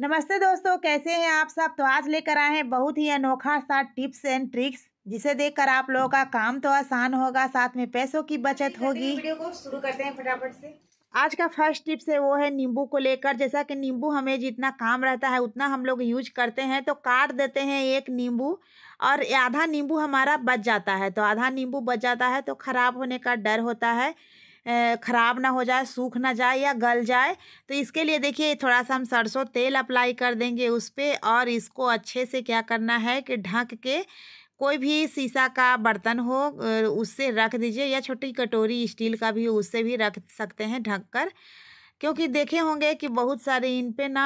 नमस्ते दोस्तों कैसे हैं आप सब तो आज लेकर आए हैं बहुत ही अनोखा सा टिप्स एंड ट्रिक्स जिसे देखकर आप लोगों का काम तो आसान होगा साथ में पैसों की बचत होगी वीडियो को शुरू करते हैं फटाफट से आज का फर्स्ट टिप्स है वो है नींबू को लेकर जैसा कि नींबू हमें जितना काम रहता है उतना हम लोग यूज करते हैं तो काट देते हैं एक नींबू और आधा नींबू हमारा बच जाता है तो आधा नींबू बच जाता है तो ख़राब होने का डर होता है ख़राब ना हो जाए सूख ना जाए या गल जाए तो इसके लिए देखिए थोड़ा सा हम सरसों तेल अप्लाई कर देंगे उस पर और इसको अच्छे से क्या करना है कि ढक के कोई भी शीशा का बर्तन हो उससे रख दीजिए या छोटी कटोरी स्टील का भी उससे भी रख सकते हैं ढक कर क्योंकि देखे होंगे कि बहुत सारे इन पे ना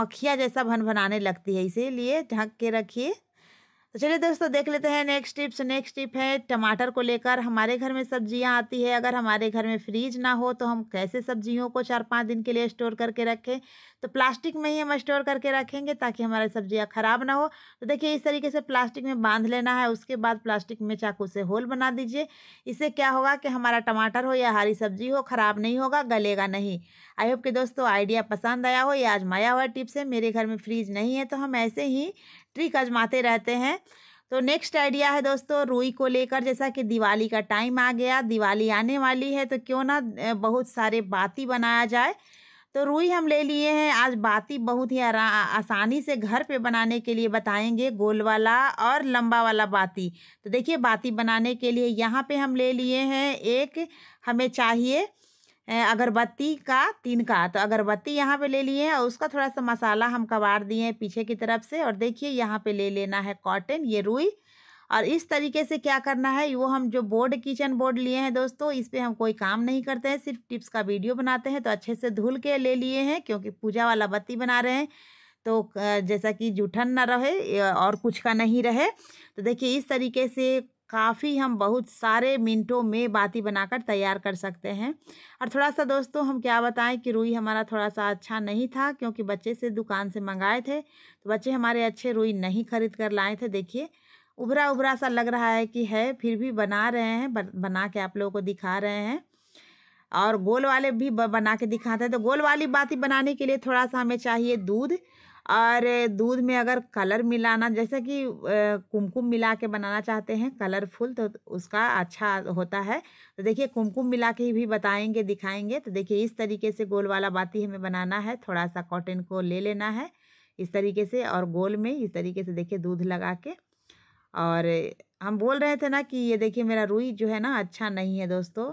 मक्खियाँ जैसा भन भनाने लगती है इसीलिए ढक के रखिए तो चलिए दोस्तों देख लेते हैं नेक्स्ट टिप्स नेक्स्ट टिप है टमाटर को लेकर हमारे घर में सब्जियां आती है अगर हमारे घर में फ्रीज ना हो तो हम कैसे सब्जियों को चार पाँच दिन के लिए स्टोर करके रखें तो प्लास्टिक में ही हम स्टोर करके रखेंगे ताकि हमारी सब्जियां ख़राब ना हो तो देखिए इस तरीके से प्लास्टिक में बांध लेना है उसके बाद प्लास्टिक में चाकू से होल बना दीजिए इससे क्या होगा कि हमारा टमाटर हो या हरी सब्जी हो ख़राब नहीं होगा गलेगा नहीं आई होप कि दोस्तों आइडिया पसंद आया हो या आजमाया हुआ टिप्स है मेरे घर में फ्रीज नहीं है तो हम ऐसे ही ट्रिक आजमाते रहते हैं तो नेक्स्ट आइडिया है दोस्तों रुई को लेकर जैसा कि दिवाली का टाइम आ गया दिवाली आने वाली है तो क्यों ना बहुत सारे बाती बनाया जाए तो रुई हम ले लिए हैं आज बाती बहुत ही आसानी से घर पे बनाने के लिए बताएंगे गोल वाला और लंबा वाला बाती तो देखिए बाती बनाने के लिए यहाँ पे हम ले लिए हैं एक हमें चाहिए अगरबत्ती का तीन का तो अगरबत्ती यहाँ पे ले लिए और उसका थोड़ा सा मसाला हम कबाड़ दिए हैं पीछे की तरफ से और देखिए यहाँ पे ले लेना है कॉटन ये रुई और इस तरीके से क्या करना है वो हम जो बोर्ड किचन बोर्ड लिए हैं दोस्तों इस पर हम कोई काम नहीं करते हैं सिर्फ टिप्स का वीडियो बनाते हैं तो अच्छे से धुल के ले लिए हैं क्योंकि पूजा वाला बत्ती बना रहे हैं तो जैसा कि जूठन ना रहे और कुछ का नहीं रहे तो देखिए इस तरीके से काफ़ी हम बहुत सारे मिनटों में बाती बनाकर तैयार कर सकते हैं और थोड़ा सा दोस्तों हम क्या बताएं कि रुई हमारा थोड़ा सा अच्छा नहीं था क्योंकि बच्चे से दुकान से मंगाए थे तो बच्चे हमारे अच्छे रुई नहीं खरीद कर लाए थे देखिए उभरा उभरा सा लग रहा है कि है फिर भी बना रहे हैं बना के आप लोगों को दिखा रहे हैं और गोल वाले भी बना के दिखाते हैं तो गोल वाली बाती बनाने के लिए थोड़ा सा हमें चाहिए दूध और दूध में अगर कलर मिलाना जैसे कि कुमकुम मिला के बनाना चाहते हैं कलरफुल तो उसका अच्छा होता है तो देखिए कुमकुम मिला के भी बताएंगे दिखाएंगे तो देखिए इस तरीके से गोल वाला बाती हमें बनाना है थोड़ा सा कॉटन को ले लेना है इस तरीके से और गोल में इस तरीके से देखिए दूध लगा के और हम बोल रहे थे ना कि ये देखिए मेरा रुई जो है ना अच्छा नहीं है दोस्तों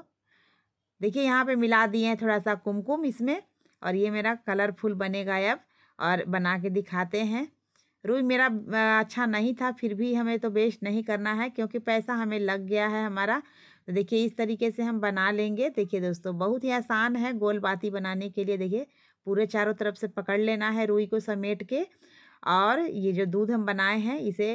देखिए यहाँ पे मिला दिए हैं थोड़ा सा कुमकुम इसमें और ये मेरा कलरफुल बनेगा अब और बना के दिखाते हैं रुई मेरा अच्छा नहीं था फिर भी हमें तो वेस्ट नहीं करना है क्योंकि पैसा हमें लग गया है हमारा तो देखिए इस तरीके से हम बना लेंगे देखिए दोस्तों बहुत ही आसान है गोल बाती बनाने के लिए देखिए पूरे चारों तरफ से पकड़ लेना है रुई को समेट के और ये जो दूध हम बनाए हैं इसे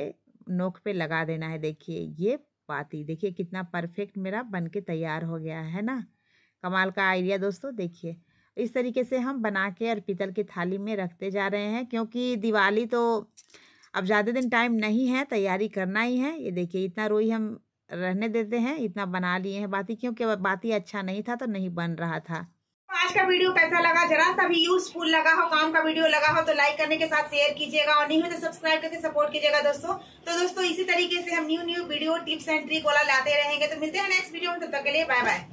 नोक पे लगा देना है देखिए ये बाती देखिए कितना परफेक्ट मेरा बन के तैयार हो गया है ना कमाल का आइडिया दोस्तों देखिए इस तरीके से हम बना के और पीतल की थाली में रखते जा रहे हैं क्योंकि दिवाली तो अब ज़्यादा दिन टाइम नहीं है तैयारी करना ही है ये देखिए इतना रोई हम रहने देते हैं इतना बना लिए हैं बाती क्योंकि बाती अच्छा नहीं था तो नहीं बन रहा था आज का वीडियो कैसा लगा जरा सा भी यूजफुल लगा हो काम का वीडियो लगा हो तो लाइक करने के साथ शेयर कीजिएगा और नहीं हो तो सब्सक्राइब करके सपोर्ट कीजिएगा दोस्तों तो दोस्तों इसी तरीके से हम new new video tips and trick वाला लाते रहेंगे तो मिलते हैं नेक्स्ट वीडियो में तब तक के लिए बाय बाय